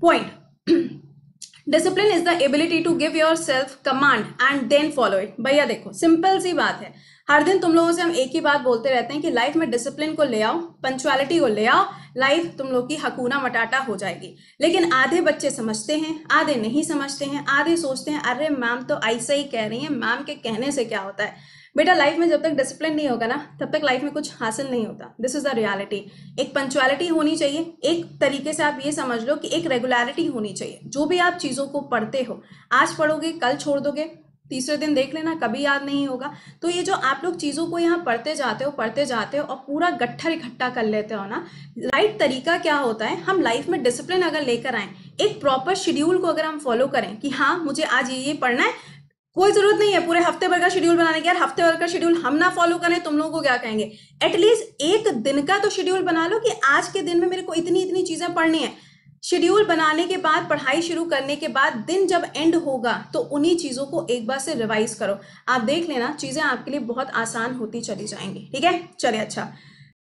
point discipline is the ability to give yourself command and then follow it भैया देखो simple सी बात है हर दिन तुम लोगों से हम एक ही बात बोलते रहते हैं कि लाइफ में डिसिप्लिन को ले आओ पंचुअलिटी को ले आओ लाइफ तुम लोग की हकूना मटाटा हो जाएगी लेकिन आधे बच्चे समझते हैं आधे नहीं समझते हैं आधे सोचते हैं अरे मैम तो ऐसा ही कह रही है मैम के कहने से क्या होता है बेटा लाइफ में जब तक डिसिप्लिन नहीं होगा ना तब तक लाइफ में कुछ हासिल नहीं होता दिस इज द रियलिटी एक पंचुअलिटी होनी चाहिए एक तरीके से आप ये समझ लो कि एक रेगुलरिटी होनी चाहिए जो भी आप चीज़ों को पढ़ते हो आज पढ़ोगे कल छोड़ दोगे तीसरे दिन देख लेना कभी याद नहीं होगा तो ये जो आप लोग चीज़ों को यहाँ पढ़ते जाते हो पढ़ते जाते हो और पूरा गट्ठर इकट्ठा कर लेते हो ना राइट तरीका क्या होता है हम लाइफ में डिसिप्लिन अगर लेकर आए एक प्रॉपर शेड्यूल को अगर हम फॉलो करें कि हाँ मुझे आज ये ये पढ़ना है कोई जरूरत नहीं है पूरे हफ्ते भर का शेड्यूल बनाने की यार हफ्ते भर का शेड्यूल हम ना फॉलो करें तुम लोगों को क्या कहेंगे एटलीस्ट एक दिन का तो शेड्यूल बना लो कि आज के दिन में मेरे को इतनी इतनी चीजें पढ़नी है शेड्यूल बनाने के बाद पढ़ाई शुरू करने के बाद दिन जब एंड होगा तो उन्हीं चीज़ों को एक बार से रिवाइज करो आप देख लेना चीज़ें आपके लिए बहुत आसान होती चली जाएंगी ठीक है चले अच्छा